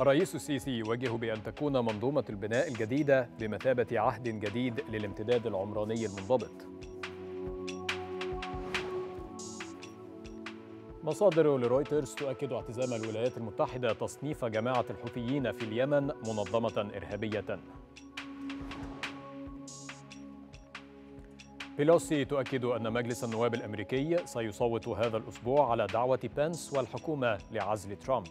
الرئيس السيسي يوجه بأن تكون منظومة البناء الجديدة بمثابة عهد جديد للامتداد العمراني المنضبط. مصادر لرويترز تؤكد اعتزام الولايات المتحدة تصنيف جماعة الحوثيين في اليمن منظمة إرهابية. بيلوسي تؤكد أن مجلس النواب الأمريكي سيصوت هذا الأسبوع على دعوة بنس والحكومة لعزل ترامب.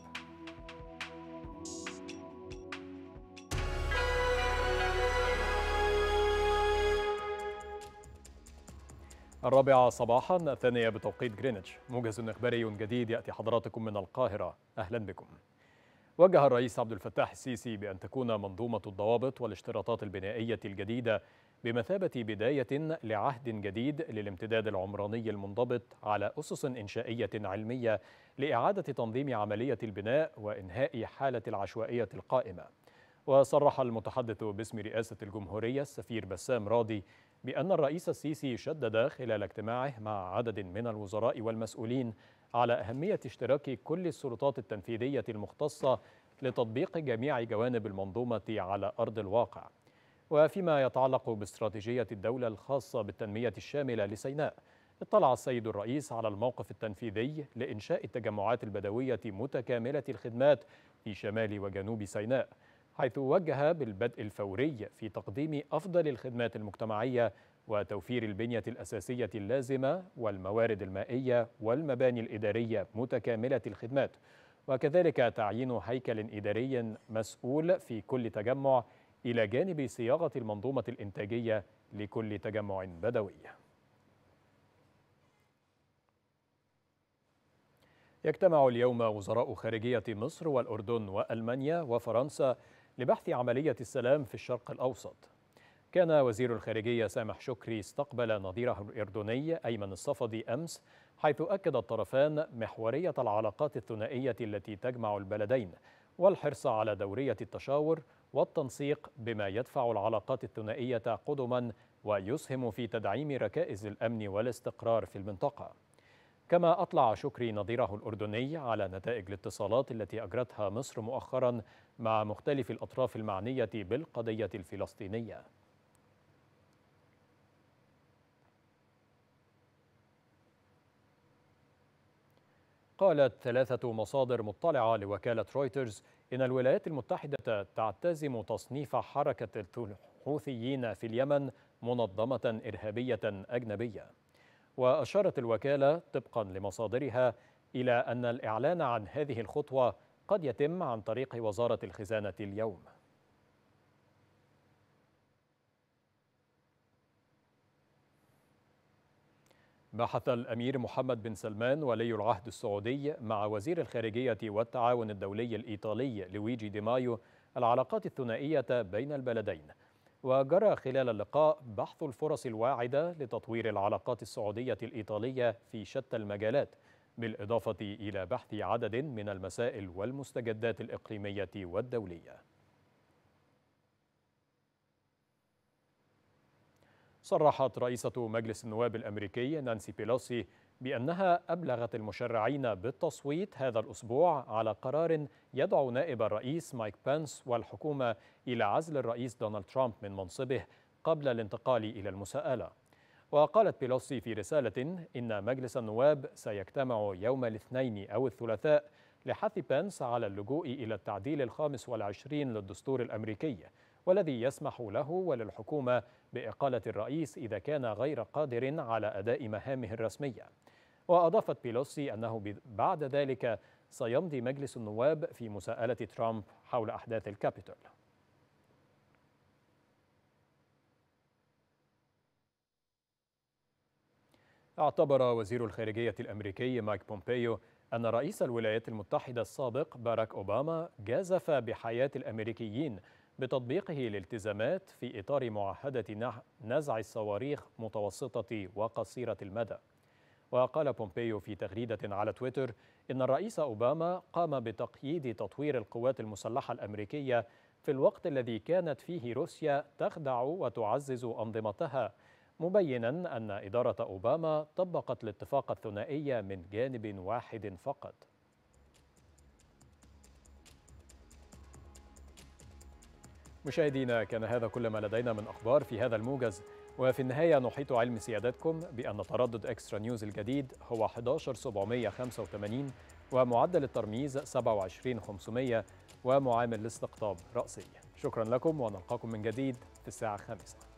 الرابعة صباحا الثانية بتوقيت جرينتش موجز إخباري جديد يأتي حضراتكم من القاهرة أهلا بكم وجه الرئيس عبد الفتاح السيسي بأن تكون منظومة الضوابط والاشتراطات البنائية الجديدة بمثابة بداية لعهد جديد للامتداد العمراني المنضبط على أسس إنشائية علمية لإعادة تنظيم عملية البناء وإنهاء حالة العشوائية القائمة وصرح المتحدث باسم رئاسة الجمهورية السفير بسام راضي بأن الرئيس السيسي شدد خلال اجتماعه مع عدد من الوزراء والمسؤولين على أهمية اشتراك كل السلطات التنفيذية المختصة لتطبيق جميع جوانب المنظومة على أرض الواقع وفيما يتعلق باستراتيجية الدولة الخاصة بالتنمية الشاملة لسيناء اطلع السيد الرئيس على الموقف التنفيذي لإنشاء التجمعات البدوية متكاملة الخدمات في شمال وجنوب سيناء حيث وجه بالبدء الفوري في تقديم أفضل الخدمات المجتمعية وتوفير البنية الأساسية اللازمة والموارد المائية والمباني الإدارية متكاملة الخدمات وكذلك تعيين هيكل إداري مسؤول في كل تجمع إلى جانب صياغة المنظومة الإنتاجية لكل تجمع بدوي يجتمع اليوم وزراء خارجية مصر والأردن وألمانيا وفرنسا لبحث عملية السلام في الشرق الأوسط كان وزير الخارجية سامح شكري استقبل نظيره الإردني أيمن الصفدي أمس حيث أكد الطرفان محورية العلاقات الثنائية التي تجمع البلدين والحرص على دورية التشاور والتنسيق بما يدفع العلاقات الثنائية قدما ويسهم في تدعيم ركائز الأمن والاستقرار في المنطقة كما أطلع شكري نظيره الأردني على نتائج الاتصالات التي أجرتها مصر مؤخرا مع مختلف الأطراف المعنية بالقضية الفلسطينية قالت ثلاثة مصادر مطلعة لوكالة رويترز إن الولايات المتحدة تعتزم تصنيف حركة الحوثيين في اليمن منظمة إرهابية أجنبية وأشارت الوكالة طبقا لمصادرها إلى أن الإعلان عن هذه الخطوة قد يتم عن طريق وزارة الخزانة اليوم بحث الأمير محمد بن سلمان ولي العهد السعودي مع وزير الخارجية والتعاون الدولي الإيطالي لويجي دي مايو العلاقات الثنائية بين البلدين وجرى خلال اللقاء بحث الفرص الواعدة لتطوير العلاقات السعودية الإيطالية في شتى المجالات بالإضافة إلى بحث عدد من المسائل والمستجدات الإقليمية والدولية صرحت رئيسة مجلس النواب الأمريكي نانسي بيلوسي بأنها أبلغت المشرعين بالتصويت هذا الأسبوع على قرار يدعو نائب الرئيس مايك بنس والحكومة إلى عزل الرئيس دونالد ترامب من منصبه قبل الانتقال إلى المساءلة وقالت بيلوسي في رسالة إن مجلس النواب سيجتمع يوم الاثنين أو الثلاثاء لحث بنس على اللجوء إلى التعديل الخامس والعشرين للدستور الأمريكي والذي يسمح له وللحكومة بإقالة الرئيس إذا كان غير قادر على أداء مهامه الرسمية وأضافت بيلوسي أنه بعد ذلك سيمضي مجلس النواب في مساءلة ترامب حول أحداث الكابيتول اعتبر وزير الخارجية الأمريكي مايك بومبيو أن رئيس الولايات المتحدة السابق باراك أوباما جازف بحياة الأمريكيين بتطبيقه الالتزامات في إطار معاهدة نزع الصواريخ متوسطة وقصيرة المدى وقال بومبيو في تغريدة على تويتر إن الرئيس أوباما قام بتقييد تطوير القوات المسلحة الأمريكية في الوقت الذي كانت فيه روسيا تخدع وتعزز أنظمتها مبينا أن إدارة أوباما طبقت الاتفاق الثنائي من جانب واحد فقط مشاهدينا كان هذا كل ما لدينا من أخبار في هذا الموجز وفي النهاية نحيط علم سيادتكم بأن تردد إكسترا نيوز الجديد هو 11785 ومعدل الترميز 27500 ومعامل الاستقطاب رأسي شكرا لكم ونلقاكم من جديد في الساعة 5